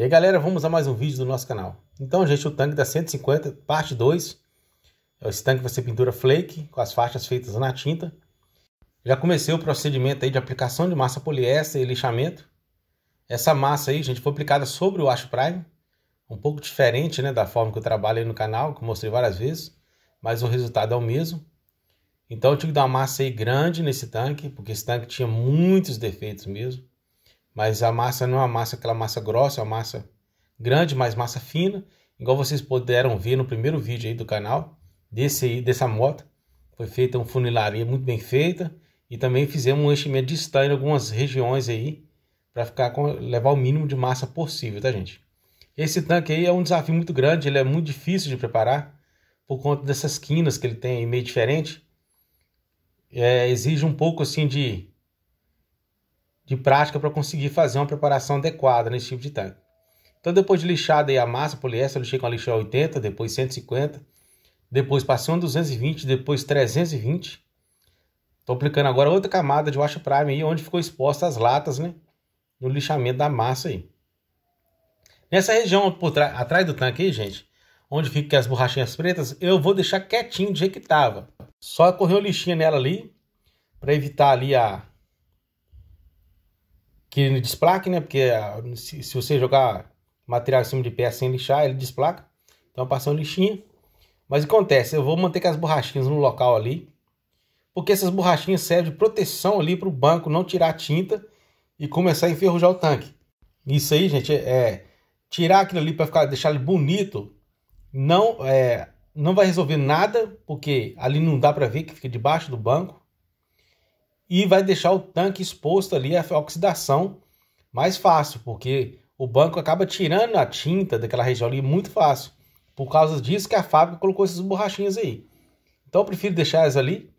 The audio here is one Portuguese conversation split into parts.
E aí galera, vamos a mais um vídeo do nosso canal. Então gente, o tanque da 150, parte 2. É esse tanque vai ser pintura flake, com as faixas feitas na tinta. Já comecei o procedimento aí de aplicação de massa poliéster e lixamento. Essa massa aí, gente, foi aplicada sobre o Ash Prime. Um pouco diferente né, da forma que eu trabalho aí no canal, que eu mostrei várias vezes. Mas o resultado é o mesmo. Então eu tive que dar uma massa aí grande nesse tanque, porque esse tanque tinha muitos defeitos mesmo. Mas a massa não é uma massa, aquela massa grossa, é uma massa grande, mas massa fina. Igual vocês puderam ver no primeiro vídeo aí do canal, desse aí, dessa moto. Foi feita uma funilaria muito bem feita. E também fizemos um enchimento de stand em algumas regiões aí, para ficar com, levar o mínimo de massa possível, tá gente? Esse tanque aí é um desafio muito grande, ele é muito difícil de preparar, por conta dessas quinas que ele tem meio diferente. É, exige um pouco assim de de prática para conseguir fazer uma preparação adequada nesse tipo de tanque. Então, depois de lixada aí a massa poliéster, eu lixei com a lixa 80, depois 150, depois passei um 220, depois 320. Estou aplicando agora outra camada de wash prime aí, onde ficou exposta as latas, né? No lixamento da massa aí. Nessa região por atrás do tanque aí, gente, onde fica as borrachinhas pretas, eu vou deixar quietinho de jeito que Só correr o lixinho nela ali, para evitar ali a que ele desplaque, né? Porque ah, se, se você jogar material em cima de peça sem lixar, ele desplaca. Então um lixinha. Mas acontece, eu vou manter com as borrachinhas no local ali, porque essas borrachinhas servem de proteção ali para o banco não tirar tinta e começar a enferrujar o tanque. Isso aí, gente, é, é tirar aquilo ali para ficar deixar ele bonito, não é não vai resolver nada, porque ali não dá para ver que fica debaixo do banco e vai deixar o tanque exposto ali à oxidação mais fácil, porque o banco acaba tirando a tinta daquela região ali muito fácil. Por causa disso que a fábrica colocou essas borrachinhas aí. Então eu prefiro deixar elas ali.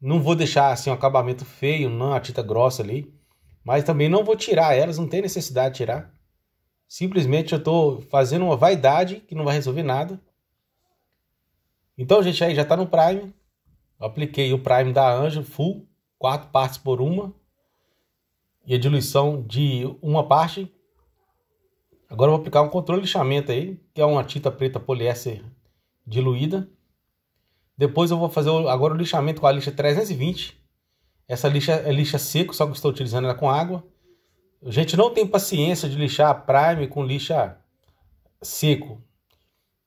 Não vou deixar assim um acabamento feio, não a tinta grossa ali. Mas também não vou tirar elas, não tem necessidade de tirar. Simplesmente eu estou fazendo uma vaidade que não vai resolver nada. Então, gente, aí já está no Prime. Eu apliquei o Prime da Anjo Full quatro partes por uma e a diluição de uma parte. Agora vou aplicar um controle de lixamento aí, que é uma tinta preta poliéster diluída. Depois eu vou fazer agora o lixamento com a lixa 320. Essa lixa é lixa seco, só que estou utilizando ela com água. A gente não tem paciência de lixar a prime com lixa seco.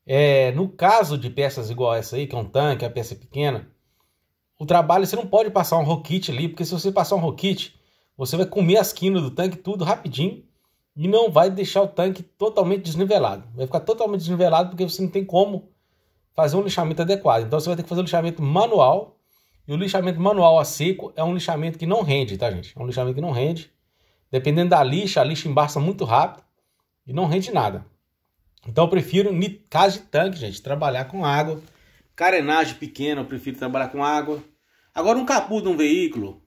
É, no caso de peças igual essa aí, que é um tanque, é uma peça pequena, o trabalho, você não pode passar um roquete ali, porque se você passar um roquete, você vai comer as quinas do tanque tudo rapidinho e não vai deixar o tanque totalmente desnivelado. Vai ficar totalmente desnivelado porque você não tem como fazer um lixamento adequado. Então você vai ter que fazer um lixamento manual. E o lixamento manual a seco é um lixamento que não rende, tá, gente? É um lixamento que não rende. Dependendo da lixa, a lixa embaça muito rápido e não rende nada. Então eu prefiro, em caso de tanque, gente, trabalhar com água carenagem pequena, eu prefiro trabalhar com água. Agora, um capô de um veículo,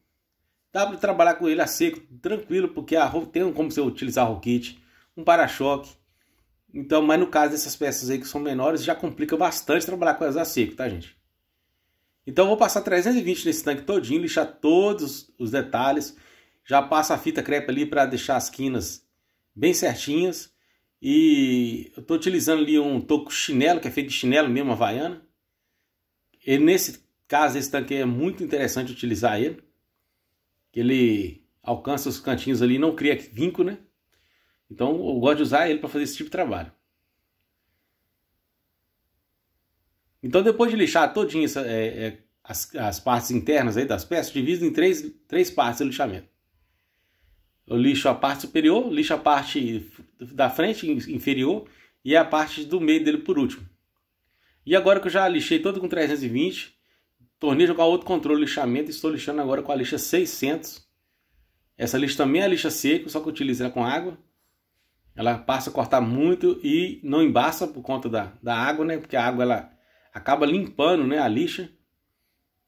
dá para trabalhar com ele a seco, tranquilo, porque a, tem como você utilizar o kit, um para-choque. Então, mas no caso dessas peças aí que são menores, já complica bastante trabalhar com elas a seco, tá, gente? Então, eu vou passar 320 nesse tanque todinho, lixar todos os detalhes. Já passa a fita crepe ali para deixar as quinas bem certinhas. E eu estou utilizando ali um toco chinelo, que é feito de chinelo mesmo, havaiana. E nesse caso, esse tanque é muito interessante utilizar ele. Ele alcança os cantinhos ali não cria vinco, né? Então eu gosto de usar ele para fazer esse tipo de trabalho. Então depois de lixar todinho essa, é, é, as, as, partes internas aí das peças, divido em três, três partes o lixamento. Eu lixo a parte superior, lixo a parte da frente inferior e a parte do meio dele por último. E agora que eu já lixei todo com 320, tornei jogar outro controle de lixamento e estou lixando agora com a lixa 600. Essa lixa também é lixa seca, só que eu utilizei ela com água. Ela passa a cortar muito e não embaça por conta da, da água, né? Porque a água ela acaba limpando né, a lixa.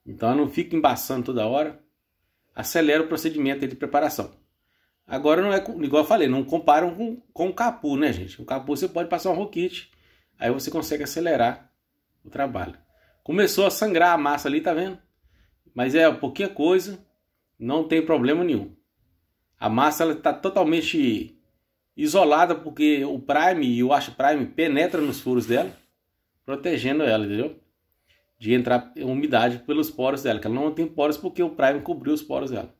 Então ela não fica embaçando toda hora. Acelera o procedimento de preparação. Agora não é, igual eu falei, não comparam com, com o capu, né, gente? O capu você pode passar um roquete, aí você consegue acelerar o trabalho. Começou a sangrar a massa ali, tá vendo? Mas é pouquinha coisa, não tem problema nenhum. A massa está totalmente isolada porque o prime e o ash prime penetra nos furos dela, protegendo ela, entendeu? De entrar umidade pelos poros dela, que ela não tem poros porque o prime cobriu os poros dela.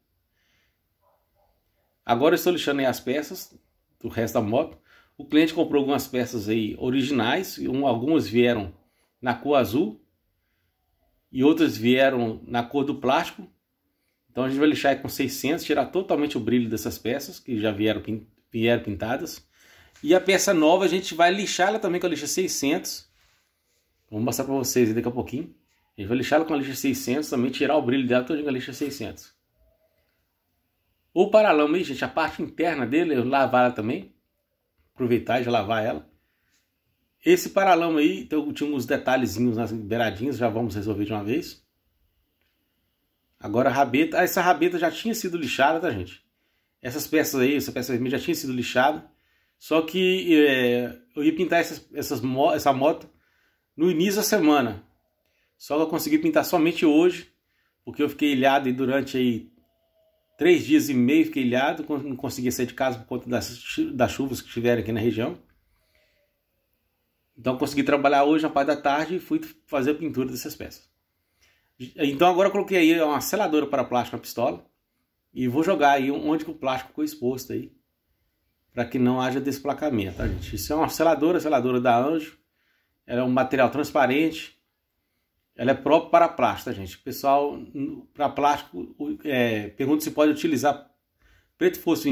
Agora eu estou lixando as peças do resto da moto. O cliente comprou algumas peças aí originais, algumas vieram na cor azul e outras vieram na cor do plástico. Então a gente vai lixar com 600, tirar totalmente o brilho dessas peças que já vieram, vieram pintadas. E a peça nova a gente vai lixar ela também com a lixa 600. Vou mostrar para vocês daqui a pouquinho. A gente vai lixar ela com a lixa 600 também, tirar o brilho dela toda com a lixa 600. O paralama aí, gente, a parte interna dele, eu lavar ela também. Aproveitar e lavar ela. Esse paralama aí, então tinha uns detalhezinhos nas beiradinhas, já vamos resolver de uma vez. Agora a rabeta, essa rabeta já tinha sido lixada, tá gente? Essas peças aí, essa peça vermelha já tinha sido lixada. Só que é, eu ia pintar essas, essas, essa moto no início da semana. Só que eu consegui pintar somente hoje, porque eu fiquei ilhado durante aí três dias e meio, fiquei ilhado, não conseguia sair de casa por conta das, das chuvas que tiveram aqui na região. Então consegui trabalhar hoje na parte da tarde e fui fazer a pintura dessas peças. Então agora coloquei aí uma seladora para plástico na pistola e vou jogar aí onde que o plástico ficou exposto aí para que não haja desplacamento, tá gente? Isso é uma seladora, seladora da Anjo. Ela é um material transparente. Ela é própria para plástico, tá gente? pessoal para plástico é, pergunta se pode utilizar preto fosfo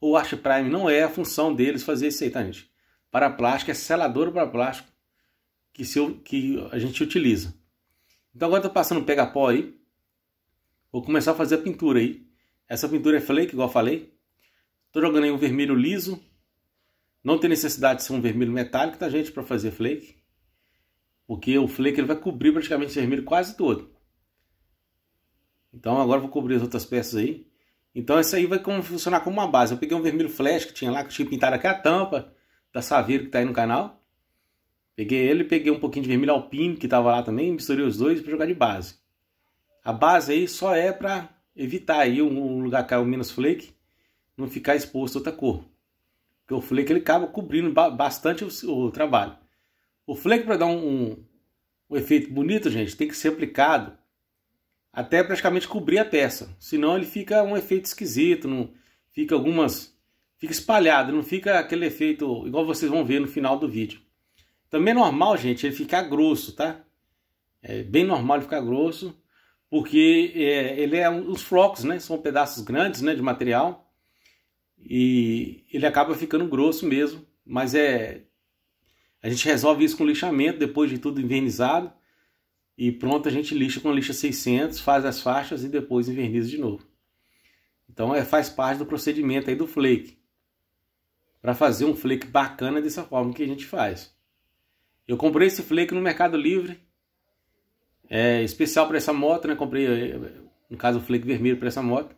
ou arte prime. Não é a função deles fazer isso aí, tá gente? para plástico, é selador para plástico que, se, que a gente utiliza. Então agora estou passando um pega pó aí. Vou começar a fazer a pintura aí. Essa pintura é flake, igual falei. Estou jogando aí um vermelho liso. Não tem necessidade de ser um vermelho metálico, tá gente, para fazer flake. Porque o flake ele vai cobrir praticamente o vermelho quase todo. Então agora vou cobrir as outras peças aí. Então isso aí vai como, funcionar como uma base. Eu peguei um vermelho flash que tinha lá, que eu tinha pintado aqui a tampa da Saveiro que tá aí no canal. Peguei ele, peguei um pouquinho de vermelho alpino que tava lá também, misturei os dois para jogar de base. A base aí só é para evitar aí um lugar que o menos flake, não ficar exposto a outra cor. Porque o flake ele acaba cobrindo bastante o, o trabalho. O flake para dar um, um, um efeito bonito, gente, tem que ser aplicado até praticamente cobrir a peça. Senão ele fica um efeito esquisito, não, fica algumas fica espalhado, não fica aquele efeito igual vocês vão ver no final do vídeo. Também é normal, gente, ele ficar grosso, tá? É bem normal ele ficar grosso, porque é, ele é os flocos, né? São pedaços grandes, né, de material. E ele acaba ficando grosso mesmo, mas é a gente resolve isso com lixamento, depois de tudo invernizado. E pronto, a gente lixa com lixa 600, faz as faixas e depois inverniza de novo. Então é, faz parte do procedimento aí do flake para fazer um flake bacana dessa forma que a gente faz. Eu comprei esse flake no Mercado Livre, é especial para essa moto, né? Comprei, é, no caso, o flake vermelho para essa moto.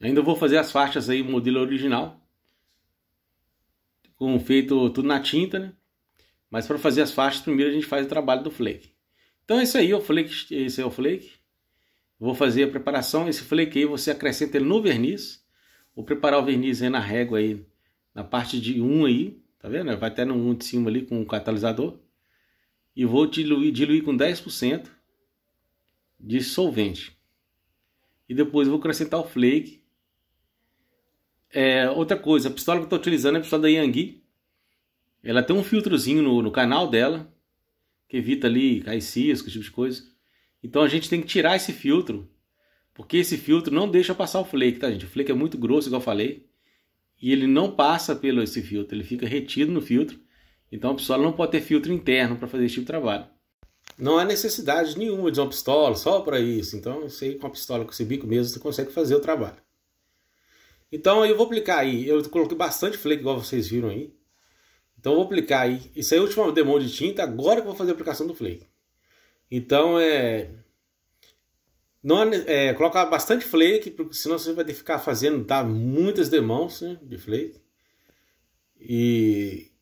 Ainda vou fazer as faixas aí, modelo original. Com feito tudo na tinta, né? Mas para fazer as faixas, primeiro a gente faz o trabalho do flake. Então é isso aí, é o flake, esse é o flake vou fazer a preparação, esse flake aí você acrescenta ele no verniz. Vou preparar o verniz aí na régua aí, na parte de 1 aí, tá vendo? Vai até no 1 de cima ali com o catalisador. E vou diluir, diluir com 10% de solvente. E depois vou acrescentar o flake. É, outra coisa, a pistola que eu estou utilizando é a pistola da Yangui. Ela tem um filtrozinho no, no canal dela, que evita ali cair cisco, esse tipo de coisa. Então a gente tem que tirar esse filtro, porque esse filtro não deixa passar o flake, tá gente? O flake é muito grosso, igual eu falei, e ele não passa pelo esse filtro, ele fica retido no filtro. Então a pistola não pode ter filtro interno para fazer esse tipo de trabalho. Não há necessidade nenhuma de uma pistola só para isso. Então eu sei com a pistola com esse bico mesmo você consegue fazer o trabalho. Então eu vou aplicar aí, eu coloquei bastante flake igual vocês viram aí. Então eu vou aplicar aí, isso aí é a última demão de tinta, agora que eu vou fazer a aplicação do flake. Então é. Não, é, é colocar bastante flake, porque senão você vai ficar fazendo, tá? Muitas demãos né, de flake. E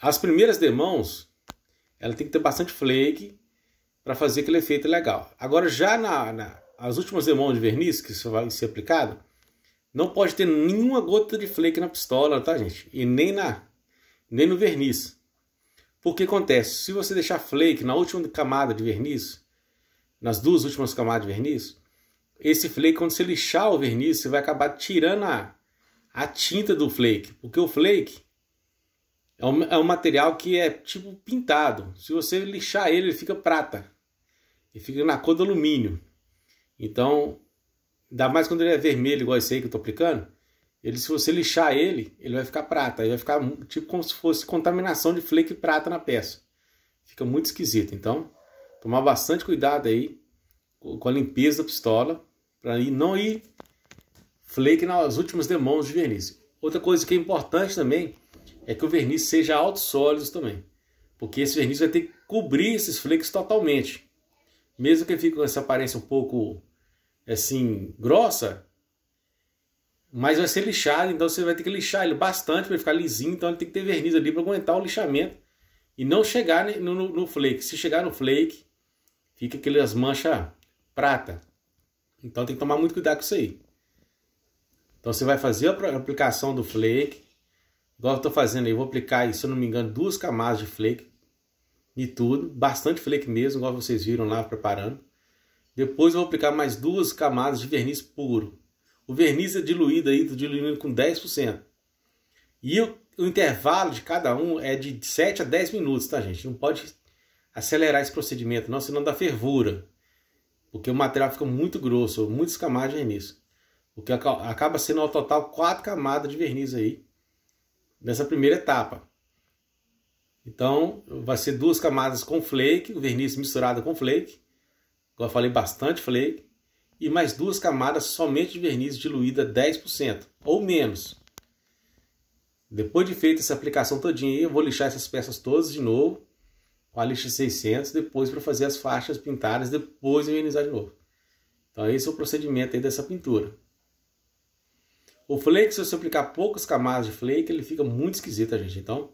as primeiras demãos, ela tem que ter bastante flake para fazer aquele efeito legal. Agora, já na, na as últimas demãos de verniz que isso vai ser aplicado, não pode ter nenhuma gota de flake na pistola, tá, gente? E nem na nem no verniz. Porque acontece, se você deixar flake na última camada de verniz, nas duas últimas camadas de verniz, esse flake, quando você lixar o verniz, você vai acabar tirando a, a tinta do flake. Porque o flake é um, é um material que é tipo pintado. Se você lixar ele, ele fica prata. Ele fica na cor do alumínio. Então, ainda mais quando ele é vermelho, igual esse aí que eu estou aplicando, ele, se você lixar ele, ele vai ficar prata. Ele vai ficar tipo como se fosse contaminação de flake prata na peça. Fica muito esquisito. Então, tomar bastante cuidado aí com a limpeza da pistola para não ir flake nas últimas demãos de verniz. Outra coisa que é importante também é que o verniz seja sólido também, porque esse verniz vai ter que cobrir esses flakes totalmente. Mesmo que ele fique com essa aparência um pouco assim grossa, mas vai ser lixado, então você vai ter que lixar ele bastante para ficar lisinho, então ele tem que ter verniz ali para aguentar o lixamento e não chegar no, no, no, flake. Se chegar no flake, fica aquelas manchas prata. Então tem que tomar muito cuidado com isso aí. Então você vai fazer a aplicação do flake, igual eu estou fazendo aí, vou aplicar, se eu não me engano, duas camadas de flake e tudo, bastante flake mesmo, igual vocês viram lá preparando. Depois eu vou aplicar mais duas camadas de verniz puro o verniz é diluído aí, tá diluindo com 10%. E o, o intervalo de cada um é de 7 a 10 minutos, tá, gente? Não pode acelerar esse procedimento, não, senão dá fervura. Porque o material fica muito grosso, muitas camadas de verniz. O que acaba sendo ao total quatro camadas de verniz aí nessa primeira etapa. Então, vai ser duas camadas com flake, o verniz misturado com flake. Como eu falei bastante flake e mais duas camadas somente de verniz diluída 10% ou menos. Depois de feita essa aplicação todinha, eu vou lixar essas peças todas de novo com a lixa 600 depois para fazer as faixas pintadas depois envernizar de novo. Então esse é o procedimento aí dessa pintura. O flake, se você aplicar poucas camadas de flake, ele fica muito esquisito, tá, gente? Então,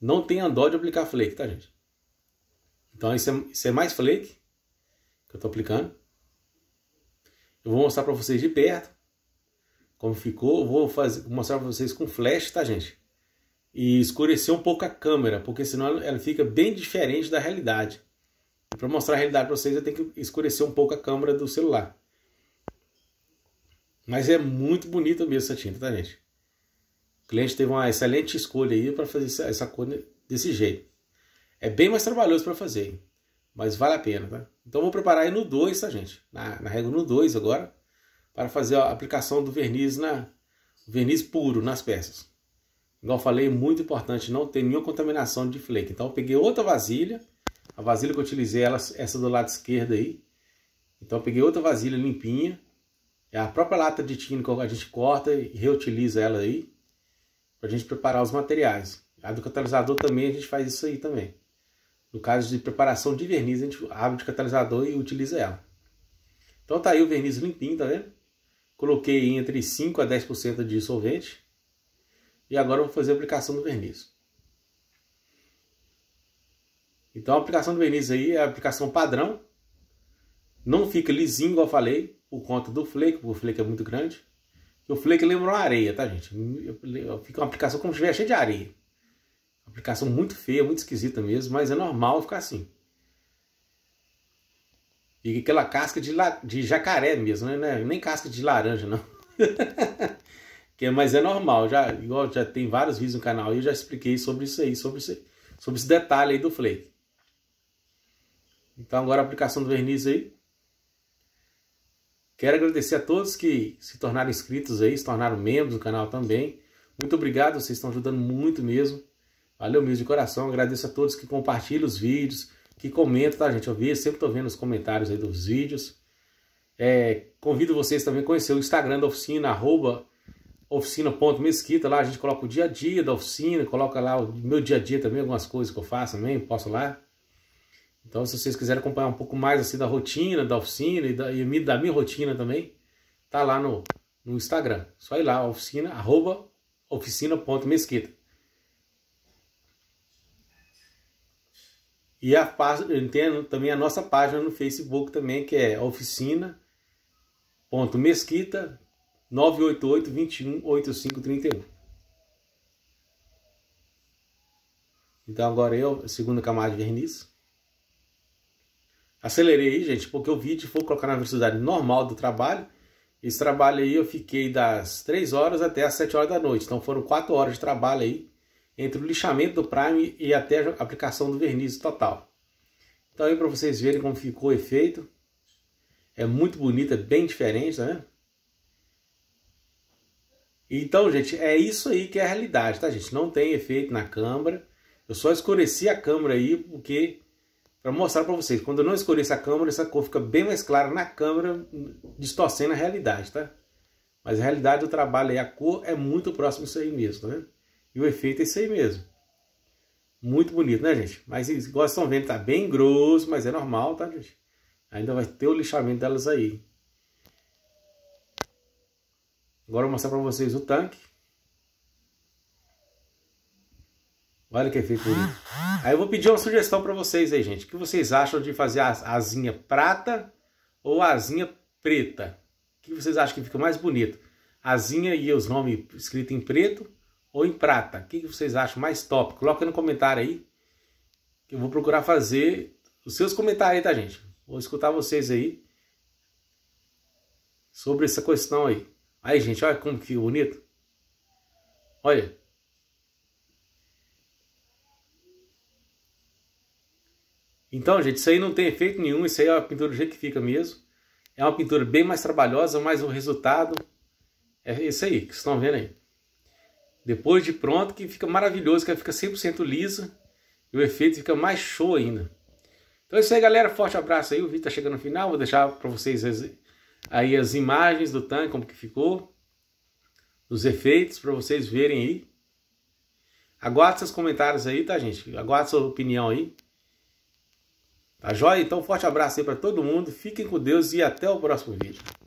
não tenha dó de aplicar flake, tá, gente? Então, isso é, isso é mais flake que eu tô aplicando. Eu vou mostrar para vocês de perto como ficou. Eu vou fazer, mostrar para vocês com flash, tá, gente? E escurecer um pouco a câmera, porque senão ela fica bem diferente da realidade. Para mostrar a realidade para vocês, eu tenho que escurecer um pouco a câmera do celular. Mas é muito bonita mesmo essa tinta, tá, gente? O cliente teve uma excelente escolha aí para fazer essa cor desse jeito. É bem mais trabalhoso para fazer. Mas vale a pena, tá? Então vou preparar aí no 2, tá, gente? Na, na régua no 2 agora, para fazer a aplicação do verniz na verniz puro nas peças. Igual falei, muito importante não ter nenhuma contaminação de flake. Então eu peguei outra vasilha, a vasilha que eu utilizei, ela, essa do lado esquerdo aí. Então eu peguei outra vasilha limpinha, é a própria lata de tinta que a gente corta e reutiliza ela aí, para a gente preparar os materiais. A do catalisador também a gente faz isso aí também. No caso de preparação de verniz, a gente abre de catalisador e utiliza ela. Então tá aí o verniz limpinho, tá vendo? Coloquei entre 5 a 10% de solvente. E agora eu vou fazer a aplicação do verniz. Então a aplicação do verniz aí é a aplicação padrão. Não fica lisinho, igual eu falei, por conta do flake, porque o flake é muito grande. o flake lembra uma areia, tá gente? Fica uma aplicação como se estivesse cheia de areia. Aplicação muito feia, muito esquisita mesmo, mas é normal ficar assim. E aquela casca de, la... de jacaré mesmo, né? É nem casca de laranja, não. que é, mas é normal, já, igual já tem vários vídeos no canal e eu já expliquei sobre isso aí, sobre, isso, sobre esse detalhe aí do flake. Então agora a aplicação do verniz aí. Quero agradecer a todos que se tornaram inscritos aí, se tornaram membros do canal também. Muito obrigado, vocês estão ajudando muito mesmo. Valeu mesmo de coração, agradeço a todos que compartilham os vídeos, que comentam, tá gente? Eu vi, sempre tô vendo os comentários aí dos vídeos. É, convido vocês também a conhecer o Instagram da oficina, arroba oficina.mesquita, lá a gente coloca o dia a dia da oficina, coloca lá o meu dia a dia também, algumas coisas que eu faço também, posso lá. Então, se vocês quiserem acompanhar um pouco mais assim da rotina da oficina e da, e da minha rotina também, tá lá no, no Instagram. Só ir lá, oficina, arroba oficina.mesquita. E a página, entendo também a nossa página no Facebook também, que é oficina.mesquita 988 21 8531. Então agora eu, segunda camada de verniz. Acelerei aí, gente, porque o vídeo foi colocar na velocidade normal do trabalho. Esse trabalho aí eu fiquei das 3 horas até as 7 horas da noite. Então foram 4 horas de trabalho aí entre o lixamento do prime e até a aplicação do verniz total. Então aí para vocês verem como ficou o efeito. É muito bonita, é bem diferente, né Então, gente, é isso aí que é a realidade, tá, gente? Não tem efeito na câmera. Eu só escureci a câmera aí porque para mostrar para vocês, quando eu não escureço a câmera, essa cor fica bem mais clara na câmera, distorcendo a realidade, tá? Mas a realidade do trabalho aí a cor é muito próximo disso aí mesmo, tá vendo? E o efeito é isso aí mesmo. Muito bonito, né, gente? Mas igual vocês estão vendo, tá bem grosso, mas é normal, tá, gente? Ainda vai ter o lixamento delas aí. Agora eu vou mostrar para vocês o tanque. Olha que efeito bonito. Aí eu vou pedir uma sugestão para vocês aí, gente. O que vocês acham de fazer a asinha prata ou a asinha preta? O que vocês acham que fica mais bonito? Asinha e os nomes escritos em preto ou em prata? O que vocês acham mais top? Coloca no comentário aí. Que eu vou procurar fazer os seus comentários aí, tá, gente? Vou escutar vocês aí. Sobre essa questão aí. Aí, gente, olha como que bonito. Olha. Então, gente, isso aí não tem efeito nenhum. Isso aí é uma pintura do jeito que fica mesmo. É uma pintura bem mais trabalhosa, mas o resultado é isso aí que vocês estão vendo aí. Depois de pronto, que fica maravilhoso, que ela fica 100% lisa e o efeito fica mais show ainda. Então é isso aí, galera. Forte abraço aí. O vídeo tá chegando no final. Vou deixar para vocês as, aí as imagens do tanque, como que ficou. Os efeitos para vocês verem aí. Aguardo seus comentários aí, tá, gente? Aguardo sua opinião aí. Tá joia? Então, forte abraço aí para todo mundo. Fiquem com Deus e até o próximo vídeo.